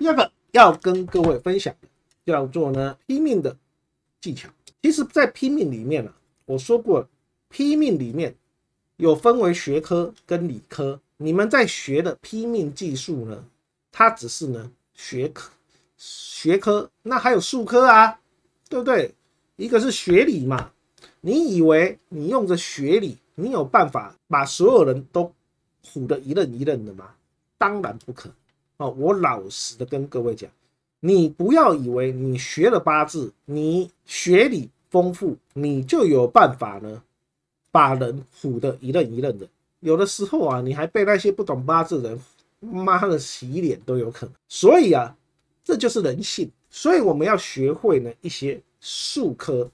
第二个要跟各位分享的叫做呢拼命的技巧。其实，在拼命里面呢，我说过，拼命里面有分为学科跟理科。你们在学的拼命技术呢，它只是呢学科学科，那还有数科啊，对不对？一个是学理嘛，你以为你用着学理，你有办法把所有人都唬得一愣一愣的吗？当然不可。哦，我老实的跟各位讲，你不要以为你学了八字，你学理丰富，你就有办法呢，把人唬得一愣一愣的。有的时候啊，你还被那些不懂八字的人，妈的洗脸都有可能。所以啊，这就是人性。所以我们要学会呢一些术科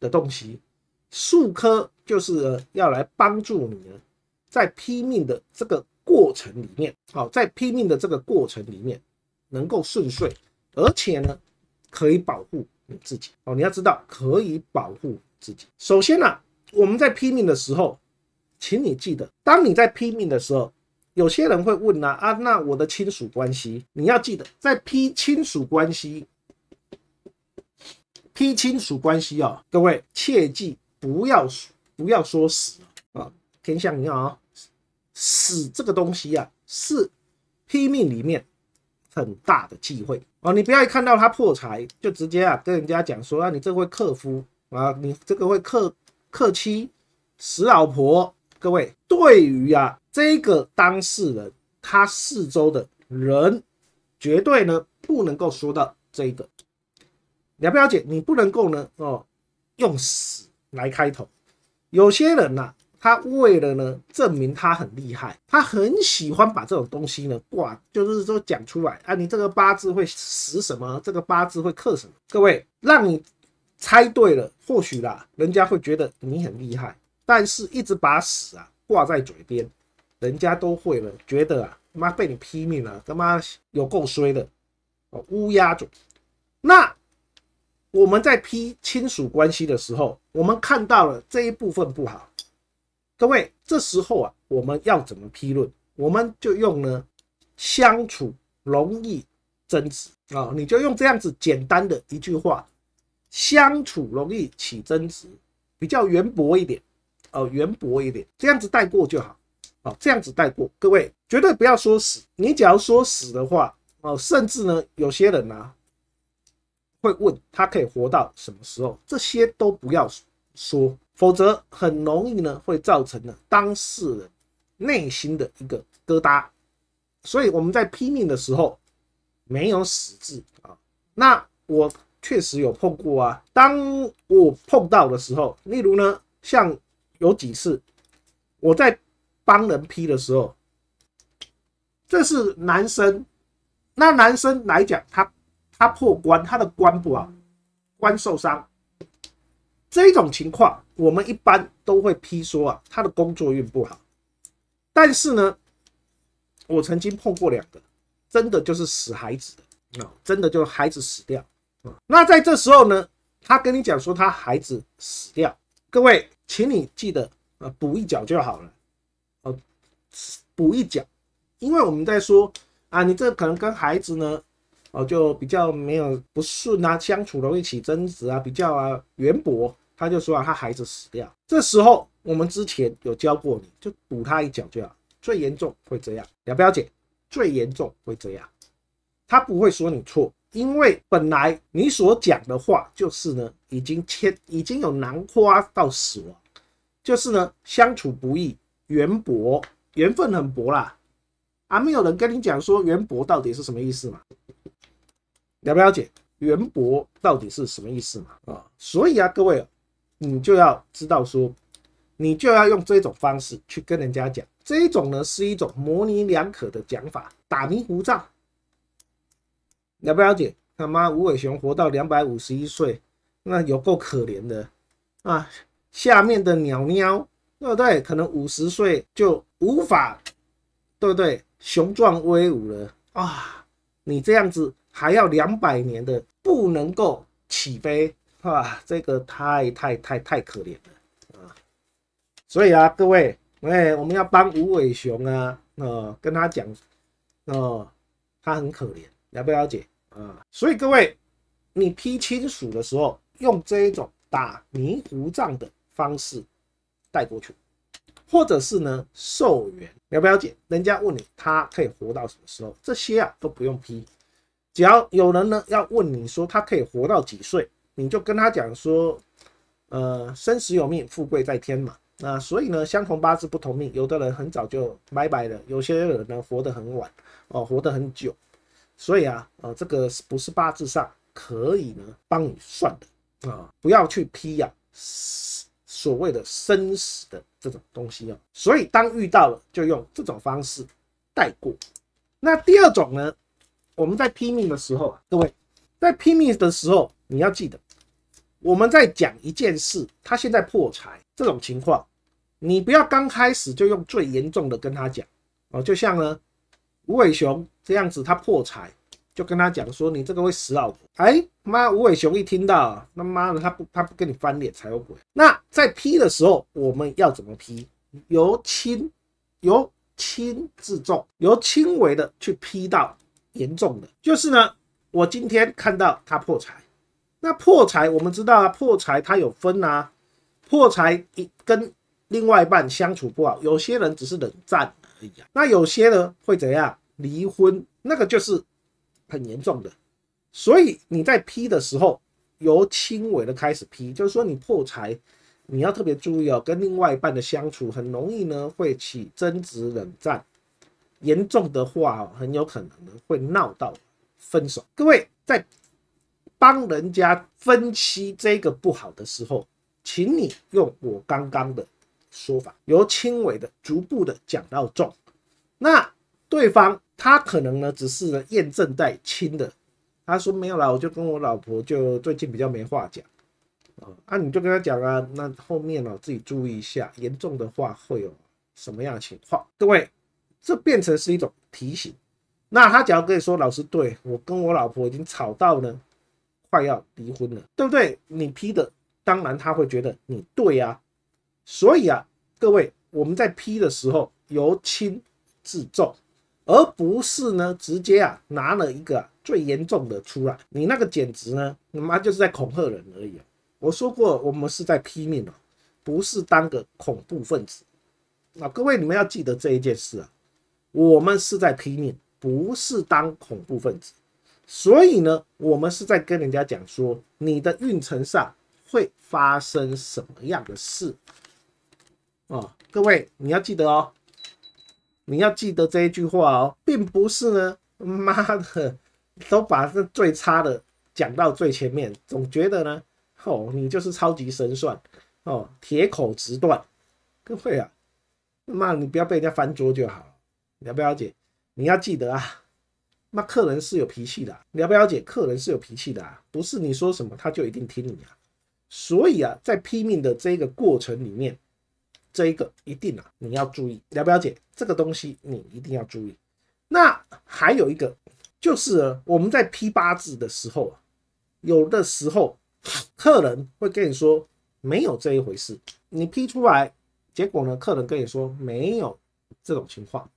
的东西，术科就是要来帮助你呢，在拼命的这个。过程里面，好，在拼命的这个过程里面，能够顺遂，而且呢，可以保护你自己。哦，你要知道，可以保护自己。首先呢，我们在拼命的时候，请你记得，当你在拼命的时候，有些人会问那啊，那我的亲属关系？你要记得，在批亲属关系，批亲属关系哦，各位切记不要不要说死啊，天你银啊。死这个东西啊，是拼命里面很大的忌讳哦。你不要一看到他破财，就直接啊跟人家讲说啊，你这会克夫啊，你这个会克克妻、死老婆。各位，对于啊这个当事人，他四周的人绝对呢不能够说到这个了不了解？你不能够呢哦用死来开头。有些人呐。他为了呢证明他很厉害，他很喜欢把这种东西呢挂，就是说讲出来啊，你这个八字会死什么？这个八字会克什么？各位，让你猜对了，或许啦，人家会觉得你很厉害。但是，一直把死啊挂在嘴边，人家都会了，觉得啊，妈被你批命了，他妈有够衰的哦，乌鸦嘴。那我们在批亲属关系的时候，我们看到了这一部分不好。各位，这时候啊，我们要怎么批论？我们就用呢，相处容易争执啊，你就用这样子简单的一句话，相处容易起争执，比较圆博一点，呃，圆博一点，这样子带过就好，哦，这样子带过。各位绝对不要说死，你只要说死的话，哦，甚至呢，有些人呢，会问他可以活到什么时候，这些都不要说。否则很容易呢，会造成呢当事人内心的一个疙瘩。所以我们在批命的时候，没有死字啊。那我确实有碰过啊。当我碰到的时候，例如呢，像有几次我在帮人批的时候，这是男生。那男生来讲，他他破关，他的关不好，关受伤。这种情况，我们一般都会批说啊，他的工作运不好。但是呢，我曾经碰过两个，真的就是死孩子啊，真的就是孩子死掉啊。那在这时候呢，他跟你讲说他孩子死掉，各位，请你记得啊，补一脚就好了哦，补一脚，因为我们在说啊，你这可能跟孩子呢，哦，就比较没有不顺啊，相处容易起争执啊，比较啊缘薄。他就说啊，他孩子死掉。这时候我们之前有教过你，就堵他一脚，就要最严重会这样，了不了解？最严重会这样，他不会说你错，因为本来你所讲的话就是呢，已经切已经有难花到死亡，就是呢相处不易，缘薄，缘分很薄啦。啊，没有人跟你讲说缘薄到底是什么意思嘛？了不了解？缘薄到底是什么意思嘛？啊，所以啊，各位。你就要知道说，你就要用这种方式去跟人家讲，这种呢是一种模棱两可的讲法，打迷糊仗，了不了解？他妈无尾熊活到两百五十一岁，那有够可怜的啊！下面的鸟鸟，对不对？可能五十岁就无法，对不对？雄壮威武了啊！你这样子还要两百年的，不能够起飞。哇，这个太太太太可怜了啊！所以啊，各位，哎，我们要帮无尾熊啊，呃，跟他讲，哦，他很可怜，了不了解啊？所以各位，你批亲属的时候，用这一种打迷糊账的方式带过去，或者是呢寿元了不了解？人家问你他可以活到什么时候，这些啊都不用批，只要有人呢要问你说他可以活到几岁。你就跟他讲说，呃，生死有命，富贵在天嘛。那所以呢，相同八字不同命，有的人很早就拜拜了，有些人呢活得很晚哦，活得很久。所以啊，呃，这个是不是八字上可以呢帮你算的啊？不要去批呀，所谓的生死的这种东西啊。所以当遇到了，就用这种方式带过。那第二种呢，我们在批命的时候啊，各位在批命的时候。你要记得，我们在讲一件事，他现在破财这种情况，你不要刚开始就用最严重的跟他讲哦。就像呢，吴伟雄这样子，他破财，就跟他讲说你这个会死老婆。哎妈，吴伟雄一听到，他妈的，他不他不跟你翻脸才有鬼。那在批的时候，我们要怎么批？由轻由轻至重，由轻微的去批到严重的。就是呢，我今天看到他破财。那破财，我们知道啊，破财它有分啊，破财一跟另外一半相处不好，有些人只是冷战而已啊，那有些呢会怎样？离婚，那个就是很严重的。所以你在批的时候，由轻微的开始批，就是说你破财，你要特别注意哦，跟另外一半的相处很容易呢会起争执、冷战，严重的话哦，很有可能会闹到分手。各位在。帮人家分析这个不好的时候，请你用我刚刚的说法，由轻微的逐步的讲到重。那对方他可能呢，只是呢验证在轻的，他说没有啦，我就跟我老婆就最近比较没话讲啊。那你就跟他讲啊，那后面呢自己注意一下，严重的话会有什么样的情况？各位，这变成是一种提醒。那他假如跟你说，老师，对我跟我老婆已经吵到呢。快要离婚了，对不对？你批的，当然他会觉得你对呀。所以啊，各位，我们在批的时候由轻至重，而不是呢直接啊拿了一个最严重的出来。你那个简直呢，他妈就是在恐吓人而已。我说过，我们是在批命哦，不是当个恐怖分子。那各位，你们要记得这一件事啊，我们是在批命，不是当恐怖分子。所以呢，我们是在跟人家讲说，你的运程上会发生什么样的事啊？各位，你要记得哦，你要记得这一句话哦，并不是呢，妈的，都把这最差的讲到最前面，总觉得呢，哦，你就是超级神算，哦，铁口直断，各位啊，妈，你不要被人家翻桌就好，了不了解？你要记得啊。那客人是有脾气的，了不了解？客人是有脾气的，不是你说什么他就一定听你啊。所以啊，在拼命的这个过程里面，这一个一定啊，你要注意，了不了解？这个东西你一定要注意。那还有一个就是我们在批八字的时候啊，有的时候客人会跟你说没有这一回事，你批出来结果呢，客人跟你说没有这种情况。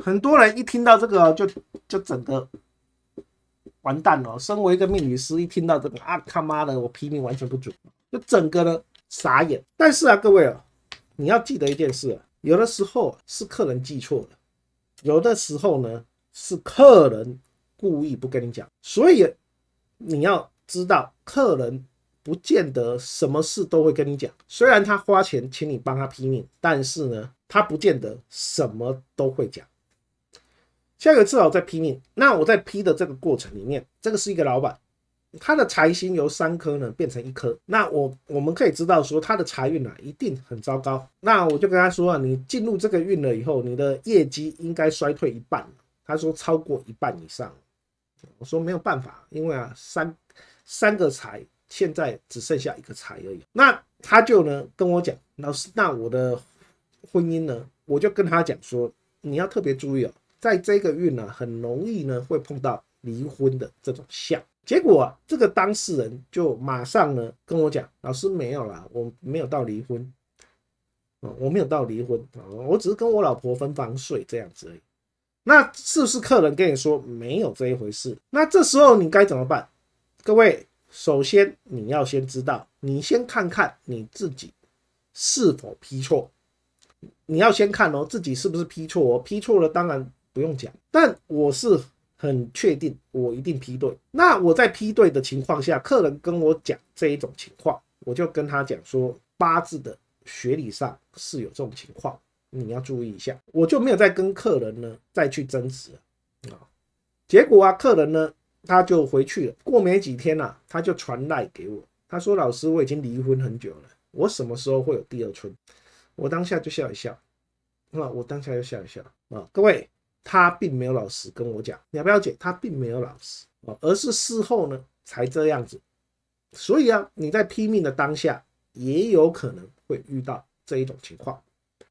很多人一听到这个就就整个完蛋了。身为一个命理师，一听到这个啊，他妈的，我批命完全不准，就整个呢傻眼。但是啊，各位啊，你要记得一件事啊，有的时候是客人记错了，有的时候呢是客人故意不跟你讲。所以你要知道，客人不见得什么事都会跟你讲。虽然他花钱请你帮他批命，但是呢，他不见得什么都会讲。下一个至少在批命，那我在批的这个过程里面，这个是一个老板，他的财星由三颗呢变成一颗，那我我们可以知道说他的财运啊一定很糟糕。那我就跟他说啊，你进入这个运了以后，你的业绩应该衰退一半。他说超过一半以上，我说没有办法，因为啊三三个财现在只剩下一个财而已。那他就呢跟我讲，老师，那我的婚姻呢，我就跟他讲说，你要特别注意哦。在这个运呢，很容易呢会碰到离婚的这种相。结果这个当事人就马上呢跟我讲：“老师没有啦，我没有到离婚，嗯，我没有到离婚，我只是跟我老婆分房睡这样子而已。”那是不是客人跟你说没有这一回事？那这时候你该怎么办？各位，首先你要先知道，你先看看你自己是否批错。你要先看哦，自己是不是批错？批错了，当然。不用讲，但我是很确定，我一定批对。那我在批对的情况下，客人跟我讲这一种情况，我就跟他讲说，八字的学理上是有这种情况，你要注意一下。我就没有再跟客人呢再去争执啊。结果啊，客人呢他就回去了。过没几天呐，他就传赖给我，他说：“老师，我已经离婚很久了，我什么时候会有第二春？”我当下就笑一笑，那我当下就笑一笑啊，各位。他并没有老实跟我讲，你要不了解，他并没有老实啊，而是事后呢才这样子。所以啊，你在拼命的当下，也有可能会遇到这一种情况。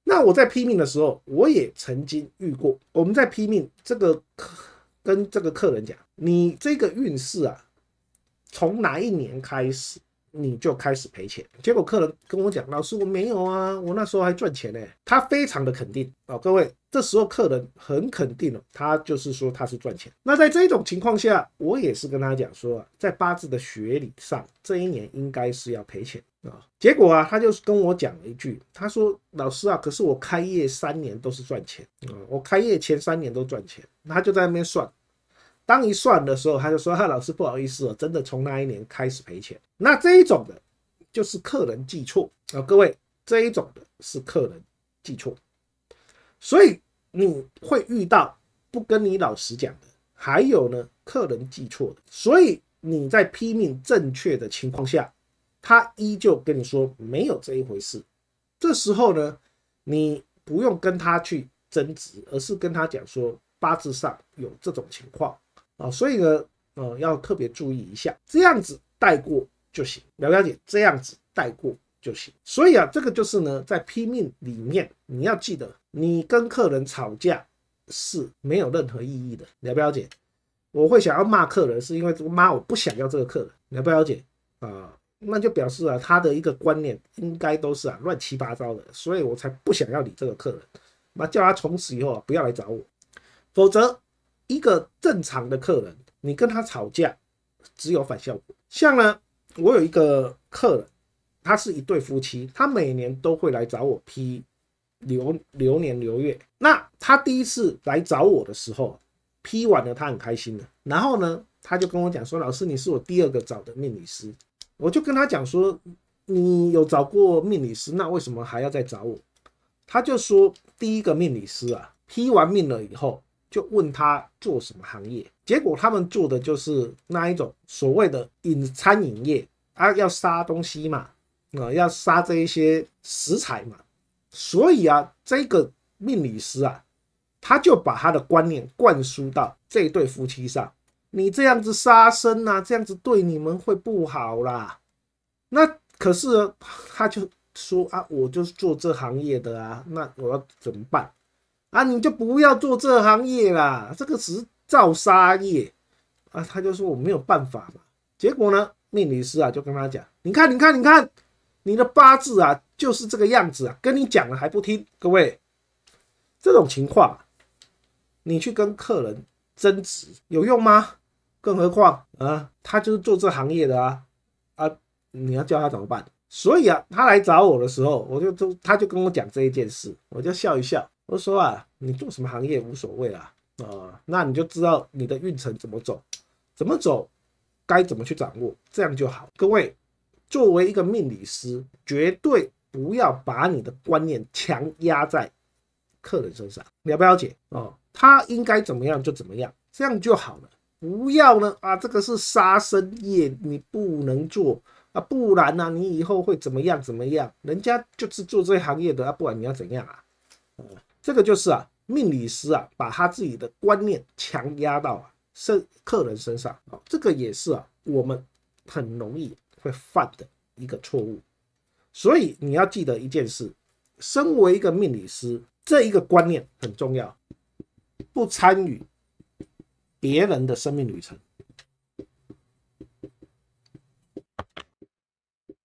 那我在拼命的时候，我也曾经遇过。我们在拼命这个跟这个客人讲，你这个运势啊，从哪一年开始？你就开始赔钱，结果客人跟我讲，老师我没有啊，我那时候还赚钱呢。他非常的肯定啊，各位，这时候客人很肯定了，他就是说他是赚钱。那在这种情况下，我也是跟他讲说，在八字的学理上，这一年应该是要赔钱啊。结果啊，他就跟我讲了一句，他说老师啊，可是我开业三年都是赚钱啊，我开业前三年都赚钱。他就在那边算。当一算的时候，他就说：“哈，老师，不好意思，哦，真的从那一年开始赔钱。”那这一种的，就是客人记错啊。各位，这一种的是客人记错，所以你会遇到不跟你老实讲的，还有呢，客人记错的。所以你在拼命正确的情况下，他依旧跟你说没有这一回事。这时候呢，你不用跟他去争执，而是跟他讲说八字上有这种情况。啊，所以呢，嗯，要特别注意一下，这样子带过就行，了不了解？这样子带过就行。所以啊，这个就是呢，在拼命里面，你要记得，你跟客人吵架是没有任何意义的，了不了解？我会想要骂客人，是因为妈，我不想要这个客人，了不了解？啊，那就表示啊，他的一个观念应该都是啊，乱七八糟的，所以我才不想要理这个客人，那叫他从此以后啊，不要来找我，否则。一个正常的客人，你跟他吵架，只有反效果。像呢，我有一个客人，他是一对夫妻，他每年都会来找我批流流年流月。那他第一次来找我的时候，批完了他很开心的，然后呢，他就跟我讲说：“老师，你是我第二个找的命理师。”我就跟他讲说：“你有找过命理师，那为什么还要再找我？”他就说：“第一个命理师啊，批完命了以后。”就问他做什么行业，结果他们做的就是那一种所谓的饮餐饮业啊，要杀东西嘛，啊，要杀这一些食材嘛，所以啊，这个命理师啊，他就把他的观念灌输到这对夫妻上，你这样子杀生啊，这样子对你们会不好啦。那可是他就说啊，我就是做这行业的啊，那我要怎么办？啊，你就不要做这行业啦，这个只是造杀业啊！他就说我没有办法嘛。结果呢，命理师啊就跟他讲：“你看，你看，你看，你的八字啊就是这个样子啊，跟你讲了还不听。”各位，这种情况，你去跟客人争执有用吗？更何况啊，他就是做这行业的啊啊！你要叫他怎么办？所以啊，他来找我的时候，我就就他就跟我讲这一件事，我就笑一笑。我说啊，你做什么行业无所谓啦，啊，那你就知道你的运程怎么走，怎么走，该怎么去掌握，这样就好。各位，作为一个命理师，绝对不要把你的观念强压在客人身上，你要不要解啊？他应该怎么样就怎么样，这样就好了。不要呢，啊，这个是杀生业，你不能做啊，不然呢，你以后会怎么样怎么样？人家就是做这行业的啊，不管你要怎样啊，啊。这个就是啊，命理师啊，把他自己的观念强压到身客人身上啊，这个也是啊，我们很容易会犯的一个错误。所以你要记得一件事，身为一个命理师，这一个观念很重要，不参与别人的生命旅程。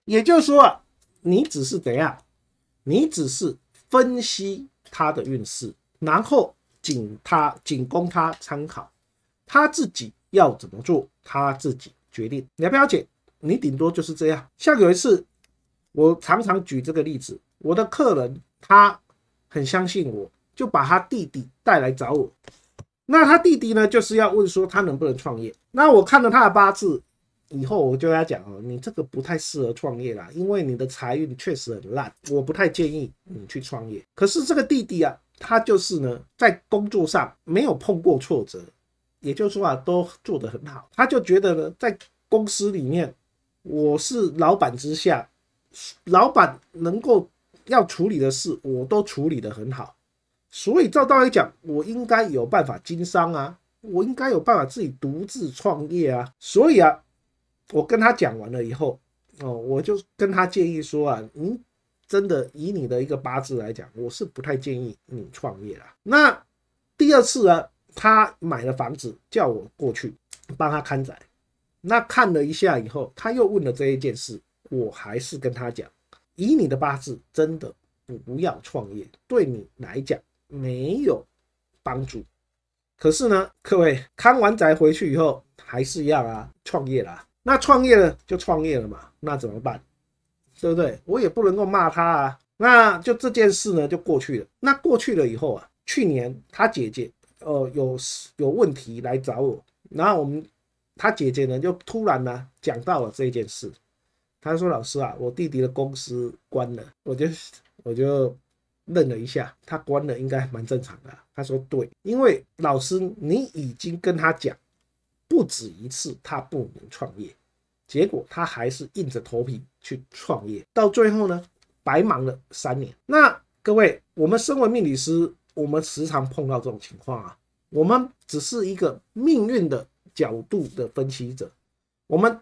也就是说，你只是怎样，你只是分析。他的运势，然后仅他仅供他参考，他自己要怎么做，他自己决定。你要不要解？你顶多就是这样。像有一次，我常常举这个例子，我的客人他很相信我，就把他弟弟带来找我。那他弟弟呢，就是要问说他能不能创业？那我看了他的八字。以后我跟他讲哦，你这个不太适合创业啦，因为你的财运确实很烂，我不太建议你去创业。可是这个弟弟啊，他就是呢，在工作上没有碰过挫折，也就是说啊，都做得很好。他就觉得呢，在公司里面，我是老板之下，老板能够要处理的事，我都处理得很好。所以照道理讲，我应该有办法经商啊，我应该有办法自己独自创业啊。所以啊。我跟他讲完了以后，哦，我就跟他建议说啊，你真的以你的一个八字来讲，我是不太建议你创业啦。那第二次呢，他买了房子，叫我过去帮他看宅。那看了一下以后，他又问了这一件事，我还是跟他讲，以你的八字，真的不要创业，对你来讲没有帮助。可是呢，各位看完仔回去以后，还是一样啊，创业啦。那创业了就创业了嘛，那怎么办，对不对？我也不能够骂他啊，那就这件事呢就过去了。那过去了以后啊，去年他姐姐呃有有问题来找我，然后我们他姐姐呢就突然呢讲到了这件事，他说：“老师啊，我弟弟的公司关了。”我就我就愣了一下，他关了应该蛮正常的。他说：“对，因为老师你已经跟他讲。”不止一次，他不能创业，结果他还是硬着头皮去创业，到最后呢，白忙了三年。那各位，我们身为命理师，我们时常碰到这种情况啊。我们只是一个命运的角度的分析者，我们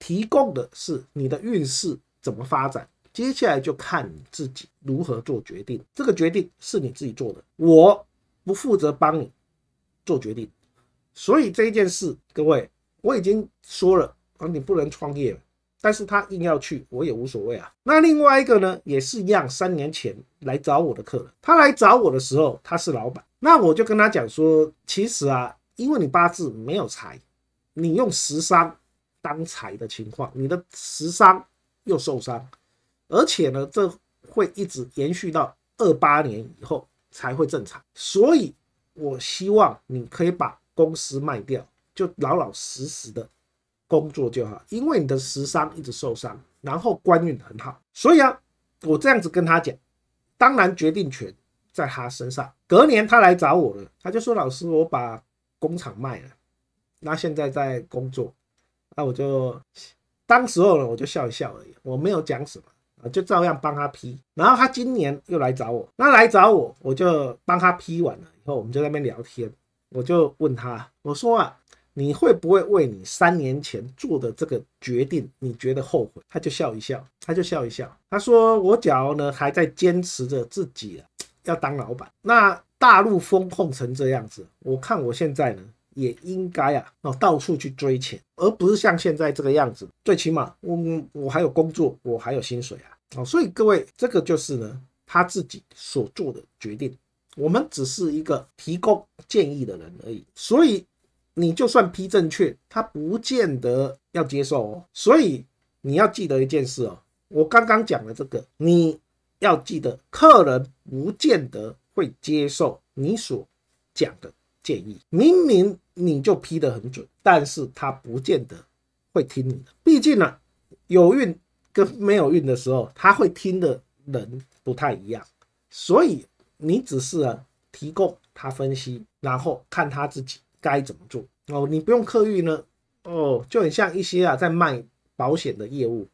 提供的是你的运势怎么发展，接下来就看你自己如何做决定。这个决定是你自己做的，我不负责帮你做决定。所以这一件事，各位，我已经说了，啊，你不能创业，但是他硬要去，我也无所谓啊。那另外一个呢，也是一样，三年前来找我的客人，他来找我的时候，他是老板，那我就跟他讲说，其实啊，因为你八字没有财，你用食伤当财的情况，你的食伤又受伤，而且呢，这会一直延续到二八年以后才会正常。所以，我希望你可以把。公司卖掉，就老老实实的工作就好，因为你的时伤一直受伤，然后官运很好，所以啊，我这样子跟他讲，当然决定权在他身上。隔年他来找我了，他就说：“老师，我把工厂卖了，那现在在工作。”那我就当时候呢，我就笑一笑而已，我没有讲什么啊，就照样帮他批。然后他今年又来找我，那来找我，我就帮他批完了以后，我们就那边聊天。我就问他，我说啊，你会不会为你三年前做的这个决定，你觉得后悔？他就笑一笑，他就笑一笑，他说：“我脚呢还在坚持着自己啊，要当老板。那大陆风控成这样子，我看我现在呢也应该啊，哦，到处去追钱，而不是像现在这个样子。最起码我我我还有工作，我还有薪水啊，哦，所以各位，这个就是呢他自己所做的决定。”我们只是一个提供建议的人而已，所以你就算批正确，他不见得要接受哦。所以你要记得一件事哦，我刚刚讲的这个，你要记得，客人不见得会接受你所讲的建议。明明你就批得很准，但是他不见得会听你的。毕竟呢，有运跟没有运的时候，他会听的人不太一样，所以。你只是啊提供他分析，然后看他自己该怎么做哦。你不用刻意呢哦，就很像一些啊在卖保险的业务。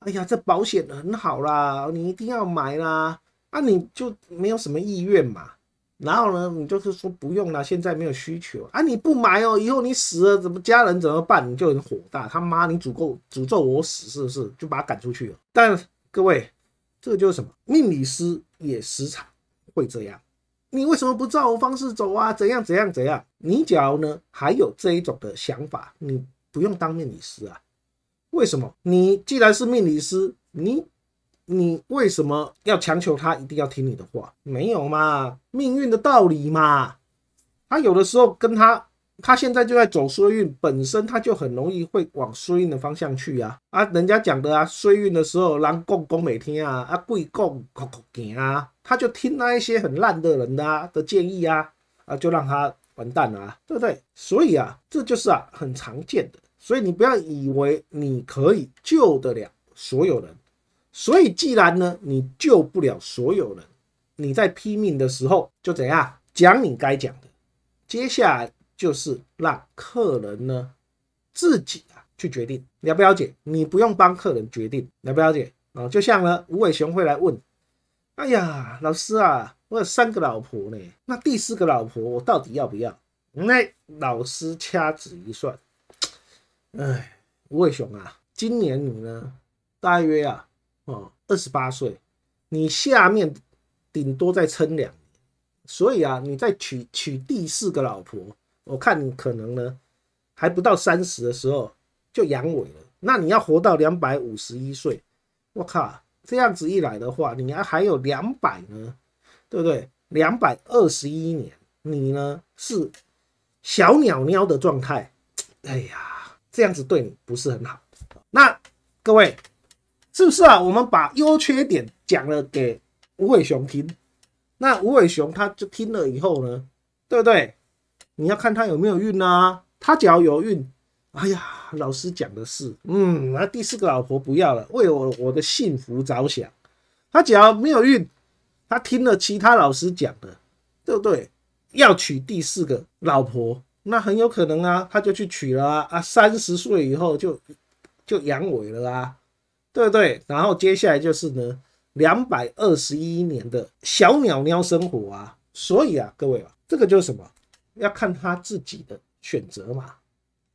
哎呀，这保险很好啦，你一定要买啦。啊，你就没有什么意愿嘛？然后呢，你就是说不用了，现在没有需求啊。你不买哦，以后你死了怎么家人怎么办？你就很火大，他妈你诅咒诅咒我死是不是？就把他赶出去了。但各位，这个就是什么？命理师也时常会这样，你为什么不照我方式走啊？怎样怎样怎样？你如呢？还有这一种的想法？你不用当命理师啊？为什么？你既然是命理师，你你为什么要强求他一定要听你的话？没有嘛，命运的道理嘛。他有的时候跟他，他现在就在走衰运，本身他就很容易会往衰运的方向去啊啊！人家讲的啊，衰运的时候，人共工每天啊，啊贵共讲讲行啊。他就听那一些很烂的人呐的建议啊，啊，就让他完蛋了，对不对？所以啊，这就是啊很常见的。所以你不要以为你可以救得了所有人。所以既然呢，你救不了所有人，你在拼命的时候就怎样讲你该讲的。接下来就是让客人呢自己啊去决定了不了解，你不用帮客人决定了不了解啊。就像呢，吴伟雄会来问。哎呀，老师啊，我有三个老婆呢，那第四个老婆我到底要不要？那老师掐指一算，哎，吴伟雄啊，今年你呢，大约啊，哦，二十八岁，你下面顶多再撑两年，所以啊，你再娶娶第四个老婆，我看你可能呢，还不到三十的时候就阳痿了。那你要活到两百五十一岁，我靠！这样子一来的话，你还还有两百呢，对不对？两百二十一年，你呢是小鸟喵的状态。哎呀，这样子对你不是很好。那各位，是不是啊？我们把优缺点讲了给吴伟雄听，那吴伟雄他就听了以后呢，对不对？你要看他有没有运啊，他只要有运，哎呀。老师讲的是，嗯，那第四个老婆不要了，为我我的幸福着想。他只要没有孕，他听了其他老师讲的，对不对？要娶第四个老婆，那很有可能啊，他就去娶了啊。啊，三十岁以后就就阳痿了啊，对不对？然后接下来就是呢，两百二十一年的小鸟鸟生活啊。所以啊，各位啊，这个就是什么？要看他自己的选择嘛。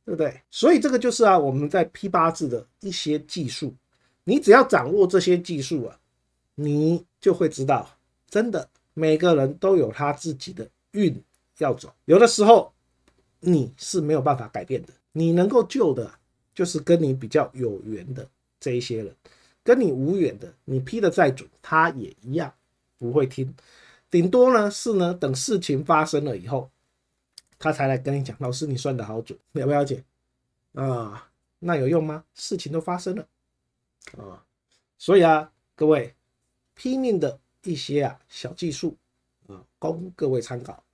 对不对？所以这个就是啊，我们在批八字的一些技术，你只要掌握这些技术啊，你就会知道，真的每个人都有他自己的运要走，有的时候你是没有办法改变的，你能够救的，就是跟你比较有缘的这一些人，跟你无缘的，你批的再准，他也一样不会听，顶多呢是呢，等事情发生了以后。他才来跟你讲，老师，你算的好准，了不了解？啊，那有用吗？事情都发生了，啊，所以啊，各位，拼命的一些啊小技术，啊，供各位参考。